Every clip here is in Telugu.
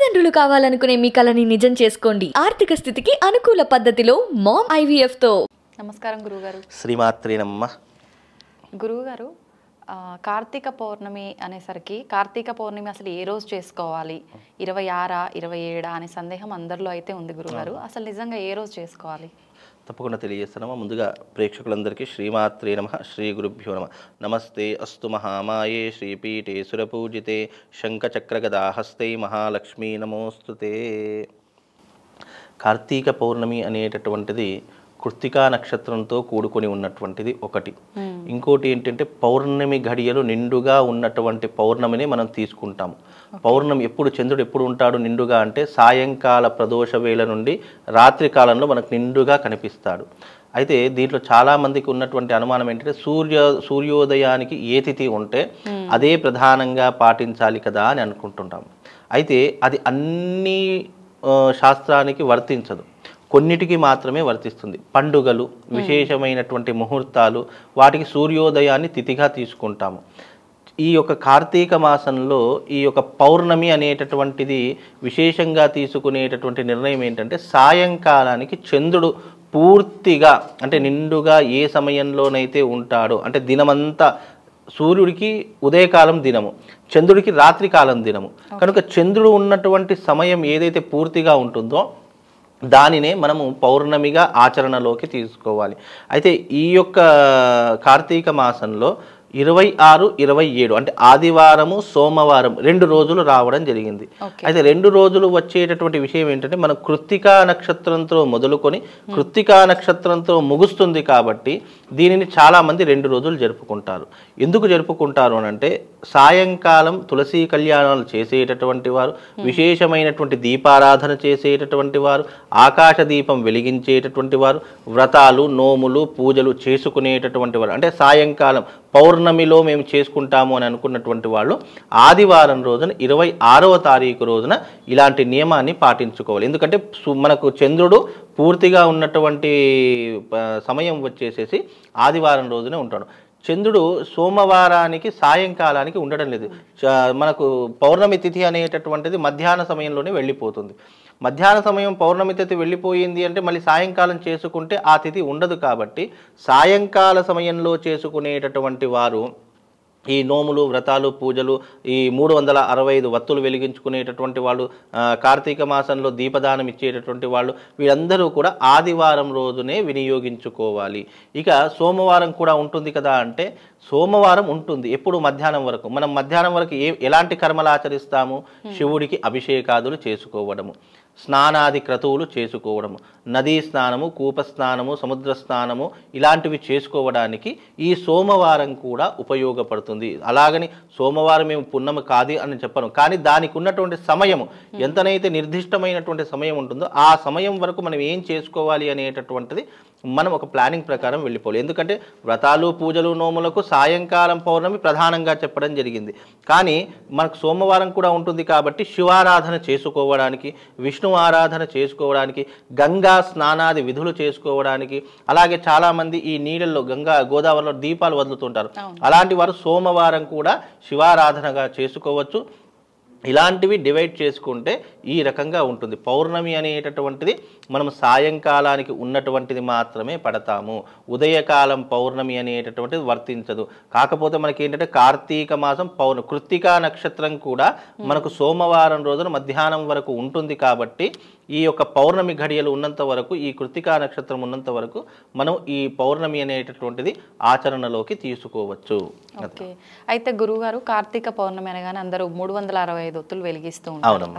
తల్లిదండ్రులు కావాలనుకునే మీ కలని నిజం చేసుకోండి ఆర్థిక స్థితికి అనుకూల పద్ధతిలో మామ్ ఐవీఎఫ్ తో నమస్కారం గురుగారు శ్రీమాత్రేనమ్మ గురువుగారు కార్తీక పౌర్ణమి అనేసరికి కార్తీక పౌర్ణమి అసలు ఏ రోజు చేసుకోవాలి ఇరవై ఆరా ఇరవై ఏడా అనే సందేహం అందరిలో అయితే ఉంది గురుగారు అసలు నిజంగా ఏ రోజు చేసుకోవాలి తప్పకుండా తెలియజేస్తున్నాము ముందుగా ప్రేక్షకులందరికీ శ్రీమాత్రే నమ శ్రీ గురుభ్యో నమ నమస్తే అస్తు మహామాయే శ్రీపీఠే సురపూజితే శంఖచక్రగదాహస్తే మహాలక్ష్మీ నమోస్తుతే కార్తీక పౌర్ణమి అనేటటువంటిది కృత్తికా నక్షత్రంతో కూడుకొని ఉన్నటువంటిది ఒకటి ఇంకోటి ఏంటంటే పౌర్ణమి ఘడియలు నిండుగా ఉన్నటువంటి పౌర్ణమిని మనం తీసుకుంటాము పౌర్ణమి ఎప్పుడు చంద్రుడు ఎప్పుడు ఉంటాడు నిండుగా అంటే సాయంకాల ప్రదోష వేళ నుండి రాత్రి కాలంలో మనకు నిండుగా కనిపిస్తాడు అయితే దీంట్లో చాలా మందికి ఉన్నటువంటి అనుమానం ఏంటంటే సూర్య సూర్యోదయానికి ఏ తిథి ఉంటే అదే ప్రధానంగా పాటించాలి కదా అని అనుకుంటుంటాం అయితే అది అన్ని శాస్త్రానికి వర్తించదు కొన్నిటికి మాత్రమే వర్తిస్తుంది పండుగలు విశేషమైనటువంటి ముహూర్తాలు వాటికి సూర్యోదయాన్ని తిథిగా తీసుకుంటాము ఈ యొక్క కార్తీక మాసంలో ఈ యొక్క పౌర్ణమి అనేటటువంటిది విశేషంగా తీసుకునేటటువంటి నిర్ణయం ఏంటంటే సాయంకాలానికి చంద్రుడు పూర్తిగా అంటే నిండుగా ఏ సమయంలోనైతే ఉంటాడో అంటే దినమంతా సూర్యుడికి ఉదయకాలం దినము చంద్రుడికి రాత్రికాలం దినము కనుక చంద్రుడు ఉన్నటువంటి సమయం ఏదైతే పూర్తిగా ఉంటుందో దానినే మనము పౌర్ణమిగా ఆచరణలోకి తీసుకోవాలి అయితే ఈ యొక్క కార్తీక మాసంలో ఇరవై ఆరు ఇరవై ఏడు అంటే ఆదివారము సోమవారం రెండు రోజులు రావడం జరిగింది అయితే రెండు రోజులు వచ్చేటటువంటి విషయం ఏంటంటే మనం కృత్తికా నక్షత్రంతో మొదలుకొని కృత్తికా నక్షత్రంతో ముగుస్తుంది కాబట్టి దీనిని చాలామంది రెండు రోజులు జరుపుకుంటారు ఎందుకు జరుపుకుంటారు అంటే సాయంకాలం తులసీ కళ్యాణాలు చేసేటటువంటి వారు విశేషమైనటువంటి దీపారాధన చేసేటటువంటి వారు ఆకాశ దీపం వెలిగించేటటువంటి వారు వ్రతాలు నోములు పూజలు చేసుకునేటటువంటి వారు అంటే సాయంకాలం పౌర్ణ పౌర్ణమిలో మేము చేసుకుంటాము అని అనుకున్నటువంటి వాళ్ళు ఆదివారం రోజున ఇరవై ఆరవ తారీఖు రోజున ఇలాంటి నియమాన్ని పాటించుకోవాలి ఎందుకంటే మనకు చంద్రుడు పూర్తిగా ఉన్నటువంటి సమయం వచ్చేసేసి ఆదివారం రోజునే ఉంటాడు చంద్రుడు సోమవారానికి సాయంకాలానికి ఉండడం లేదు మనకు పౌర్ణమి తిథి అనేటటువంటిది మధ్యాహ్న సమయంలోనే వెళ్ళిపోతుంది మధ్యాహ్న సమయం పౌర్ణమి తిథి వెళ్ళిపోయింది అంటే మళ్ళీ సాయంకాలం చేసుకుంటే ఆ తిథి ఉండదు కాబట్టి సాయంకాల సమయంలో చేసుకునేటటువంటి వారు ఈ నోములు వ్రతాలు పూజలు ఈ మూడు వందల అరవై ఐదు వత్తులు వెలిగించుకునేటటువంటి వాళ్ళు కార్తీక మాసంలో దీపదానం ఇచ్చేటటువంటి వాళ్ళు వీళ్ళందరూ కూడా ఆదివారం రోజునే వినియోగించుకోవాలి ఇక సోమవారం కూడా ఉంటుంది కదా అంటే సోమవారం ఉంటుంది ఎప్పుడు మధ్యాహ్నం వరకు మనం మధ్యాహ్నం వరకు ఏ ఎలాంటి కర్మలు ఆచరిస్తాము శివుడికి అభిషేకాదులు చేసుకోవడము స్నానాది క్రతువులు చేసుకోవడము నదీ స్నానము కూప స్నానము సముద్ర స్నానము ఇలాంటివి చేసుకోవడానికి ఈ సోమవారం కూడా ఉపయోగపడుతుంది అలాగని సోమవారం మేము పున్నమ కాదు అని చెప్పను కానీ దానికి ఉన్నటువంటి సమయము ఎంతనైతే నిర్దిష్టమైనటువంటి సమయం ఉంటుందో ఆ సమయం వరకు మనం ఏం చేసుకోవాలి అనేటటువంటిది మనం ఒక ప్లానింగ్ ప్రకారం వెళ్ళిపోవాలి ఎందుకంటే వ్రతాలు పూజలు నోములకు సాయంకాలం పౌర్ణమి ప్రధానంగా చెప్పడం జరిగింది కానీ మనకు సోమవారం కూడా ఉంటుంది కాబట్టి శివారాధన చేసుకోవడానికి విష్ణు ఆరాధన చేసుకోవడానికి గంగా గంగా స్నానాది విధులు చేసుకోవడానికి అలాగే చాలామంది ఈ నీళ్ళల్లో గంగా గోదావరిలో దీపాలు వదులుతుంటారు అలాంటి వారు సోమవారం కూడా శివారాధనగా చేసుకోవచ్చు ఇలాంటివి డివైడ్ చేసుకుంటే ఈ రకంగా ఉంటుంది పౌర్ణమి అనేటటువంటిది మనం సాయంకాలానికి ఉన్నటువంటిది మాత్రమే పడతాము ఉదయకాలం పౌర్ణమి అనేటటువంటిది వర్తించదు కాకపోతే మనకి ఏంటంటే కార్తీక మాసం పౌర్ణ కృత్తికా నక్షత్రం కూడా మనకు సోమవారం రోజున మధ్యాహ్నం వరకు ఉంటుంది కాబట్టి ఈ యొక్క పౌర్ణమి ఘడియలు ఉన్నంత వరకు ఈ కృతికా నక్షత్రం ఉన్నంత వరకు మనం ఈ పౌర్ణమి అనేటటువంటిది ఆచరణలోకి తీసుకోవచ్చు ఓకే అయితే గురువు కార్తీక పౌర్ణమి అనగానే అందరూ మూడు వందల అరవై ఐదు ఒత్తులు వెలిగిస్తూ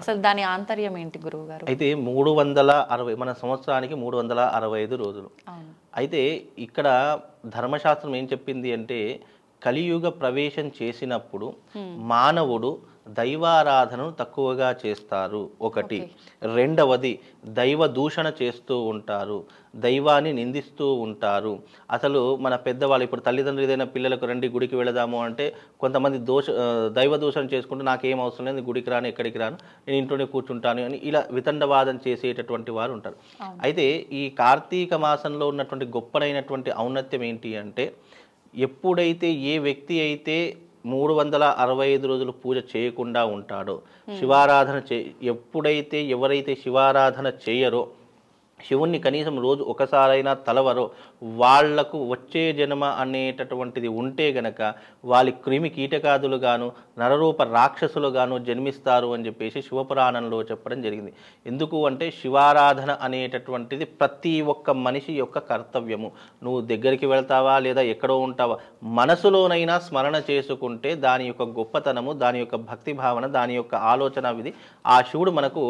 అసలు దాని ఆంతర్యం ఏంటి గారు అయితే మూడు వందల అరవై మన సంవత్సరానికి మూడు వందల అరవై ఐదు రోజులు అయితే ఇక్కడ ధర్మశాస్త్రం ఏం చెప్పింది అంటే కలియుగ ప్రవేశం చేసినప్పుడు మానవుడు దైవారాధనను తక్కువగా చేస్తారు ఒకటి రెండవది దైవ దూషణ చేస్తూ ఉంటారు దైవాన్ని నిందిస్తూ ఉంటారు అసలు మన పెద్దవాళ్ళు ఇప్పుడు తల్లిదండ్రులు ఏదైనా పిల్లలకు రండి గుడికి వెళదాము అంటే కొంతమంది దోష దైవ దూషణ నాకు నాకేం అవసరం లేదు గుడికి రాను ఎక్కడికి రాను నేను ఇంట్లోనే కూర్చుంటాను అని ఇలా వితండవాదం చేసేటటువంటి వారు ఉంటారు అయితే ఈ కార్తీక మాసంలో ఉన్నటువంటి గొప్పనైనటువంటి ఔన్నత్యం ఏంటి అంటే ఎప్పుడైతే ఏ వ్యక్తి అయితే మూడు వందల అరవై ఐదు రోజులు పూజ చేయకుండా ఉంటాడో hmm. శివారాధన చే ఎప్పుడైతే ఎవరైతే శివారాధన చేయరో శివుణ్ణి కనీసం రోజు ఒకసారైనా తలవరో వాళ్లకు వచ్చే జన్మ అనేటటువంటిది ఉంటే గనక వాళ్ళ క్రిమి కీటకాదులుగాను నరరూప గాను జన్మిస్తారు అని చెప్పేసి శివపురాణంలో చెప్పడం జరిగింది ఎందుకు అంటే శివారాధన అనేటటువంటిది ప్రతి ఒక్క మనిషి యొక్క కర్తవ్యము నువ్వు దగ్గరికి వెళ్తావా లేదా ఎక్కడో ఉంటావా మనసులోనైనా స్మరణ చేసుకుంటే దాని యొక్క గొప్పతనము దాని యొక్క భక్తి భావన దాని యొక్క ఆలోచన విధి ఆ శివుడు మనకు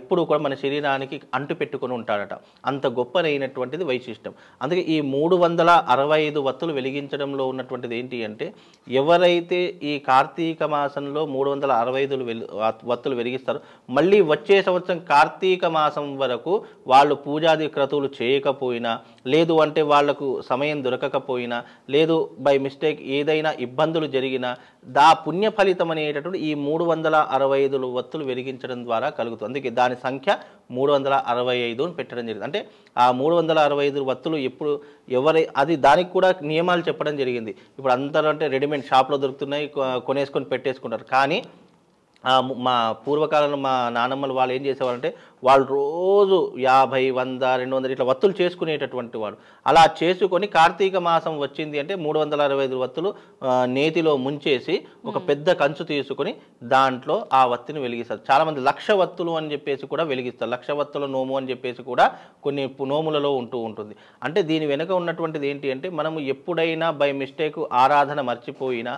ఎప్పుడూ కూడా మన శరీరానికి అంటు పెట్టుకుని ఉంటాడు చేస్తారట అంత గొప్పనైనటువంటిది వైశిష్టం అందుకే ఈ మూడు వందల అరవై ఐదు వత్తులు వెలిగించడంలో ఉన్నటువంటిది ఏంటి అంటే ఎవరైతే ఈ కార్తీక మాసంలో మూడు వందల అరవై ఐదు వత్తులు వెలిగిస్తారో మళ్ళీ వచ్చే సంవత్సరం కార్తీక మాసం వరకు వాళ్ళు పూజాది క్రతువులు చేయకపోయినా లేదు అంటే వాళ్లకు సమయం దొరకకపోయినా లేదు బై మిస్టేక్ ఏదైనా ఇబ్బందులు జరిగినా దా పుణ్య ఫలితం అనేటటువంటి ఈ మూడు వందల అరవై ఐదు వత్తులు వెలిగించడం ద్వారా కలుగుతుంది అందుకే దాని సంఖ్య మూడు వందల అరవై ఐదు అని పెట్టడం జరిగింది అంటే ఆ మూడు వందల అరవై ఐదు వత్తులు ఎప్పుడు ఎవరి అది దానికి కూడా నియమాలు చెప్పడం జరిగింది ఇప్పుడు అందరూ అంటే రెడీమేడ్ షాప్లో దొరుకుతున్నాయి కొనేసుకొని పెట్టేసుకుంటారు కానీ మా పూర్వకాలంలో మా నానమ్మలు వాళ్ళు ఏం చేసేవారంటే వాళ్ళు రోజు యాభై వంద రెండు వందలు ఇట్లా వత్తులు చేసుకునేటటువంటి వారు అలా చేసుకొని కార్తీక మాసం వచ్చింది అంటే మూడు వందల అరవై ఐదు వత్తులు నేతిలో ముంచేసి ఒక పెద్ద కంచు తీసుకుని దాంట్లో ఆ వత్తిని వెలిగిస్తారు చాలామంది లక్ష వత్తులు అని చెప్పేసి కూడా వెలిగిస్తారు లక్ష వత్తుల నోము అని చెప్పేసి కూడా కొన్ని నోములలో ఉంటూ ఉంటుంది అంటే దీని వెనుక ఉన్నటువంటిది ఏంటి అంటే మనము ఎప్పుడైనా బై మిస్టేక్ ఆరాధన మర్చిపోయినా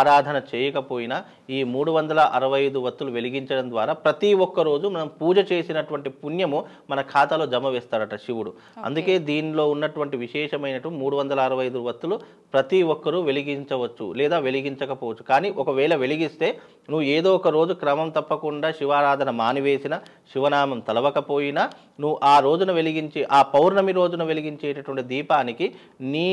ఆరాధన చేయకపోయినా ఈ మూడు వందల అరవై ఐదు వత్తులు వెలిగించడం ద్వారా ప్రతి ఒక్క రోజు మనం పూజ చేసిన ఉన్నటువంటి పుణ్యము మన ఖాతాలో జమ వేస్తాడట శివుడు అందుకే దీనిలో ఉన్నటువంటి విశేషమైనటువంటి మూడు వందల అరవై ఐదు వత్తులు ప్రతి ఒక్కరూ వెలిగించవచ్చు లేదా వెలిగించకపోవచ్చు కానీ ఒకవేళ వెలిగిస్తే నువ్వు ఏదో ఒక రోజు క్రమం తప్పకుండా శివారాధన మానివేసిన శివనామం తలవకపోయినా నువ్వు ఆ రోజున వెలిగించి ఆ పౌర్ణమి రోజున వెలిగించేటటువంటి దీపానికి నీ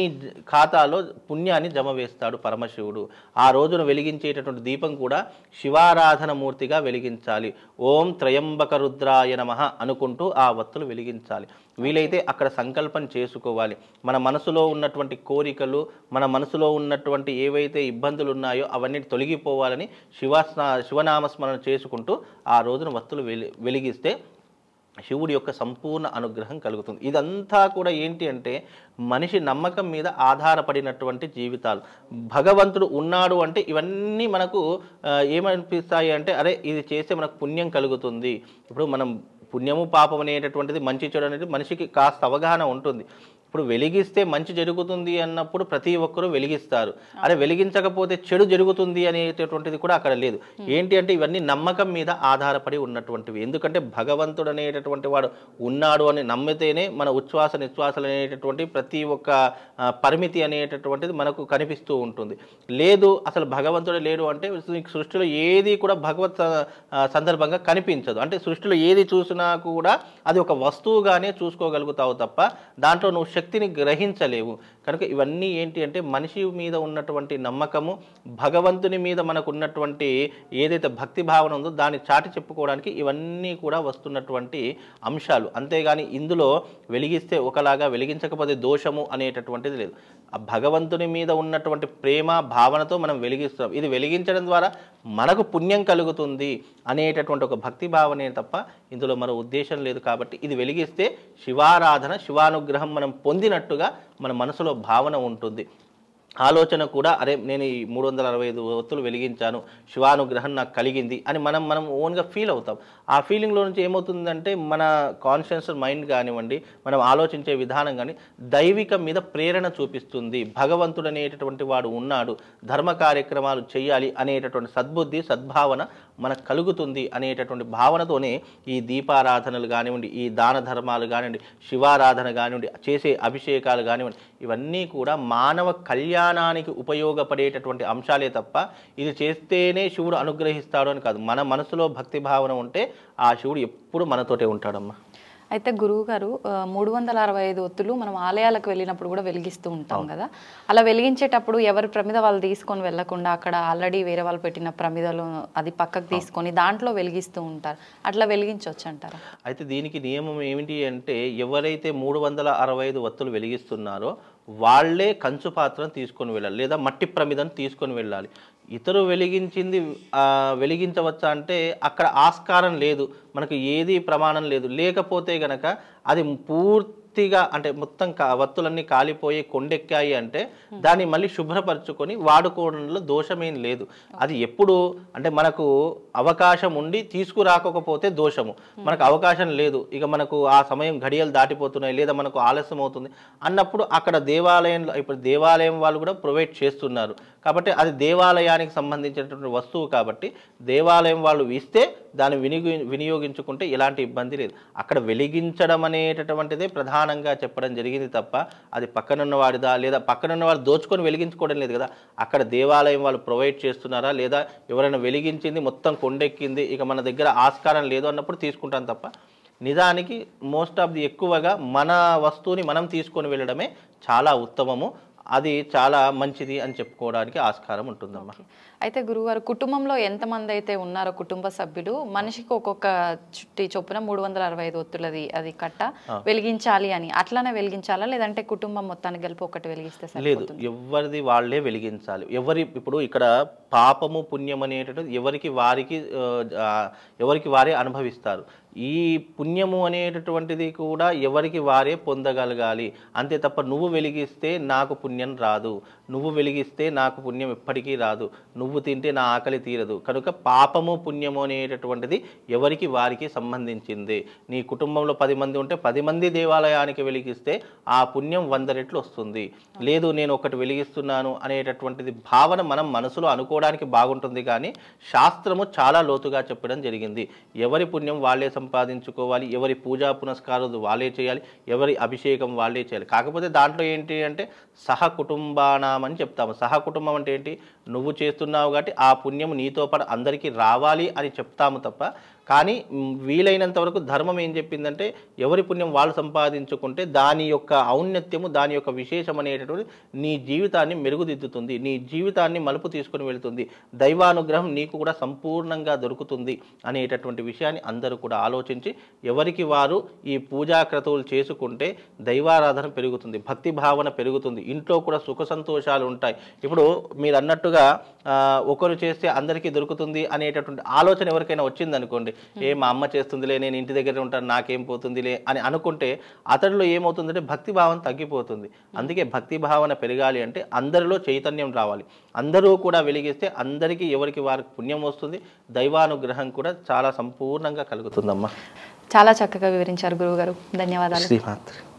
ఖాతాలో పుణ్యాన్ని జమ వేస్తాడు పరమశివుడు ఆ రోజున వెలిగించేటటువంటి దీపం కూడా శివారాధన మూర్తిగా వెలిగించాలి ఓం త్రయంబక రుద్రాయ నమ అనుకుంటూ ఆ వత్తులు వెలిగించాలి వీలైతే అక్కడ సంకల్పం చేసుకోవాలి మన మనసులో ఉన్నటువంటి కోరికలు మన మనసులో ఉన్నటువంటి ఏవైతే ఇబ్బందులు ఉన్నాయో అవన్నీ తొలగిపోవాలని శివ శివనామస్మరణ చేసుకుంటూ ఆ రోజున వత్తులు వెలిగిస్తే శివుడి యొక్క సంపూర్ణ అనుగ్రహం కలుగుతుంది ఇదంతా కూడా ఏంటి అంటే మనిషి నమ్మకం మీద ఆధారపడినటువంటి జీవితాలు భగవంతుడు ఉన్నాడు అంటే ఇవన్నీ మనకు ఏమనిపిస్తాయి అంటే అరే ఇది చేస్తే మనకు పుణ్యం కలుగుతుంది ఇప్పుడు మనం పుణ్యము పాపం అనేటటువంటిది మంచి చెడు అనేది మనిషికి కాస్త అవగాహన ఉంటుంది ఇప్పుడు వెలిగిస్తే మంచి జరుగుతుంది అన్నప్పుడు ప్రతి ఒక్కరూ వెలిగిస్తారు అరే వెలిగించకపోతే చెడు జరుగుతుంది అనేటటువంటిది కూడా అక్కడ లేదు ఏంటి అంటే ఇవన్నీ నమ్మకం మీద ఆధారపడి ఉన్నటువంటివి ఎందుకంటే భగవంతుడు అనేటటువంటి వాడు ఉన్నాడు అని నమ్మితేనే మన ఉచ్ఛ్వాస నిశ్వాసలు అనేటటువంటి ప్రతి ఒక్క పరిమితి అనేటటువంటిది మనకు కనిపిస్తూ ఉంటుంది లేదు అసలు భగవంతుడు లేడు అంటే సృష్టిలో ఏది కూడా భగవత్ సందర్భంగా కనిపించదు అంటే సృష్టిలో ఏది చూసినా కూడా అది ఒక వస్తువుగానే చూసుకోగలుగుతావు తప్ప దాంట్లో నువ్వు శక్తిని గ్రహించలేవు కనుక ఇవన్నీ ఏంటి అంటే మనిషి మీద ఉన్నటువంటి నమ్మకము భగవంతుని మీద మనకు ఉన్నటువంటి ఏదైతే భక్తి భావన ఉందో దాన్ని చాటి చెప్పుకోవడానికి ఇవన్నీ కూడా వస్తున్నటువంటి అంశాలు అంతేగాని ఇందులో వెలిగిస్తే ఒకలాగా వెలిగించకపోతే దోషము అనేటటువంటిది లేదు ఆ భగవంతుని మీద ఉన్నటువంటి ప్రేమ భావనతో మనం వెలిగిస్తాం ఇది వెలిగించడం ద్వారా మనకు పుణ్యం కలుగుతుంది అనేటటువంటి ఒక భక్తి భావనే తప్ప ఇందులో మరో ఉద్దేశం లేదు కాబట్టి ఇది వెలిగిస్తే శివారాధన శివానుగ్రహం మనం పొందినట్టుగా మన మనసులో భావన ఉంటుంది ఆలోచన కూడా అరే నేను ఈ మూడు వందల అరవై ఐదు ఒత్తులు వెలిగించాను శివానుగ్రహం నాకు కలిగింది అని మనం మనం ఓన్గా ఫీల్ అవుతాం ఆ ఫీలింగ్లో నుంచి ఏమవుతుందంటే మన కాన్షియస్ మైండ్ కానివ్వండి మనం ఆలోచించే విధానం కానీ దైవిక మీద ప్రేరణ చూపిస్తుంది భగవంతుడు అనేటటువంటి వాడు ఉన్నాడు ధర్మ కార్యక్రమాలు చేయాలి అనేటటువంటి సద్బుద్ధి సద్భావన మనకు కలుగుతుంది అనేటటువంటి భావనతోనే ఈ దీపారాధనలు కానివ్వండి ఈ దాన ధర్మాలు కానివ్వండి శివారాధన కానివ్వండి చేసే అభిషేకాలు కానివ్వండి ఇవన్నీ కూడా మానవ కళ్యాణానికి ఉపయోగపడేటటువంటి అంశాలే తప్ప ఇది చేస్తేనే శివుడు అనుగ్రహిస్తాడు అని కాదు మన మనసులో భక్తి భావన ఉంటే ఆ శివుడు ఎప్పుడు మనతోటే ఉంటాడమ్మా అయితే గురువు గారు మూడు వందల అరవై ఐదు ఒత్తులు మనం ఆలయాలకు వెళ్ళినప్పుడు కూడా వెలిగిస్తూ ఉంటాం కదా అలా వెలిగించేటప్పుడు ఎవరి ప్రమిద వాళ్ళు తీసుకొని వెళ్లకుండా అక్కడ ఆల్రెడీ వేరే వాళ్ళు పెట్టిన ప్రమిదలు అది పక్కకు తీసుకొని దాంట్లో వెలిగిస్తూ ఉంటారు అట్లా వెలిగించవచ్చు అంటారు అయితే దీనికి నియమం ఏమిటి అంటే ఎవరైతే మూడు వందల అరవై ఐదు ఒత్తులు వెలిగిస్తున్నారో వాళ్లే కంచు పాత్రను తీసుకొని వెళ్ళాలి లేదా మట్టి ప్రమిదను తీసుకొని వెళ్ళాలి ఇతరు వెలిగించింది వెలిగించవచ్చా అంటే అక్కడ ఆస్కారం లేదు మనకు ఏది ప్రమాణం లేదు లేకపోతే గనక అది పూర్తి పూర్తిగా అంటే మొత్తం వత్తులన్నీ కాలిపోయి కొండెక్కాయి అంటే దాన్ని మళ్ళీ శుభ్రపరచుకొని వాడుకోవడంలో దోషమేం లేదు అది ఎప్పుడు అంటే మనకు అవకాశం ఉండి తీసుకురాకపోతే దోషము మనకు అవకాశం లేదు ఇక మనకు ఆ సమయం ఘడియలు దాటిపోతున్నాయి లేదా మనకు ఆలస్యం అవుతుంది అన్నప్పుడు అక్కడ దేవాలయంలో ఇప్పుడు దేవాలయం వాళ్ళు కూడా ప్రొవైడ్ చేస్తున్నారు కాబట్టి అది దేవాలయానికి సంబంధించినటువంటి వస్తువు కాబట్టి దేవాలయం వాళ్ళు ఇస్తే దాన్ని వినియోగించుకుంటే ఎలాంటి ఇబ్బంది లేదు అక్కడ వెలిగించడం అనేటటువంటిదే ప్రధాన సమానంగా చెప్పడం జరిగింది తప్ప అది పక్కనున్న వాడిదా లేదా పక్కనున్న వారు దోచుకొని వెలిగించుకోవడం లేదు కదా అక్కడ దేవాలయం వాళ్ళు ప్రొవైడ్ చేస్తున్నారా లేదా ఎవరైనా వెలిగించింది మొత్తం కొండెక్కింది ఇక మన దగ్గర ఆస్కారం లేదు అన్నప్పుడు తీసుకుంటాం తప్ప నిజానికి మోస్ట్ ఆఫ్ ది ఎక్కువగా మన వస్తువుని మనం తీసుకొని వెళ్ళడమే చాలా ఉత్తమము అది చాలా మంచిది అని చెప్పుకోవడానికి ఆస్కారం ఉంటుందమ్మా అయితే గురుగారు కుటుంబంలో ఎంతమంది అయితే ఉన్నారో కుటుంబ సభ్యులు మనిషికి ఒక్కొక్క చుట్టి చొప్పున మూడు వందల అరవై ఐదు ఒత్తులది అది కట్ట వెలిగించాలి అని అట్లానే వెలిగించాలా లేదంటే కుటుంబం మొత్తానికి కలిపి ఒకటి వెలిగిస్తే లేదు ఎవరిది వాళ్ళే వెలిగించాలి ఎవరి ఇప్పుడు ఇక్కడ పాపము పుణ్యం అనేటటువంటి ఎవరికి వారికి ఎవరికి వారే అనుభవిస్తారు ఈ పుణ్యము అనేటటువంటిది కూడా ఎవరికి వారే పొందగలగాలి అంతే తప్ప నువ్వు వెలిగిస్తే నాకు పుణ్యం రాదు నువ్వు వెలిగిస్తే నాకు పుణ్యం ఎప్పటికీ రాదు నువ్వు తింటే నా ఆకలి తీరదు కనుక పాపము పుణ్యము అనేటటువంటిది ఎవరికి వారికి సంబంధించింది నీ కుటుంబంలో పది మంది ఉంటే పది మంది దేవాలయానికి వెలిగిస్తే ఆ పుణ్యం వంద రెట్లు వస్తుంది లేదు నేను ఒకటి వెలిగిస్తున్నాను అనేటటువంటిది భావన మనం మనసులో అనుకోవడానికి బాగుంటుంది కానీ శాస్త్రము చాలా లోతుగా చెప్పడం జరిగింది ఎవరి పుణ్యం వాళ్ళే సంపాదించుకోవాలి ఎవరి పూజా పునస్కారాలు వాళ్ళే చేయాలి ఎవరి అభిషేకం వాళ్ళే చేయాలి కాకపోతే దాంట్లో ఏంటి అంటే సహ కుటుంబానామని చెప్తాము సహ కుటుంబం అంటే ఏంటి నువ్వు చేస్తున్నావు కాబట్టి ఆ పుణ్యం నీతో పాటు అందరికీ రావాలి అని చెప్తాము తప్ప కానీ వీలైనంత వరకు ధర్మం ఏం చెప్పిందంటే ఎవరి పుణ్యం వాళ్ళు సంపాదించుకుంటే దాని యొక్క ఔన్నత్యము దాని యొక్క విశేషం అనేటటువంటి నీ జీవితాన్ని మెరుగుదిద్దుతుంది నీ జీవితాన్ని మలుపు తీసుకుని వెళుతుంది దైవానుగ్రహం నీకు కూడా సంపూర్ణంగా దొరుకుతుంది అనేటటువంటి విషయాన్ని అందరూ కూడా ఆలోచించి ఎవరికి వారు ఈ పూజా క్రతువులు చేసుకుంటే దైవారాధన పెరుగుతుంది భక్తి భావన పెరుగుతుంది ఇంట్లో కూడా సుఖ సంతోషాలు ఉంటాయి ఇప్పుడు మీరు అన్నట్టుగా ఒకరు చేస్తే అందరికీ దొరుకుతుంది అనేటటువంటి ఆలోచన ఎవరికైనా వచ్చిందనుకోండి ఏ మా అమ్మ చేస్తుందిలే నేను ఇంటి దగ్గర ఉంటాను నాకేం పోతుందిలే అని అనుకుంటే అతడిలో ఏమవుతుందంటే భక్తి భావన తగ్గిపోతుంది అందుకే భక్తి భావన పెరగాలి అంటే అందరిలో చైతన్యం రావాలి అందరూ కూడా వెలిగిస్తే అందరికీ ఎవరికి వారికి పుణ్యం వస్తుంది దైవానుగ్రహం కూడా చాలా సంపూర్ణంగా కలుగుతుందమ్మా చాలా చక్కగా వివరించారు గురువుగారు ధన్యవాదాలు శ్రీమాత్రి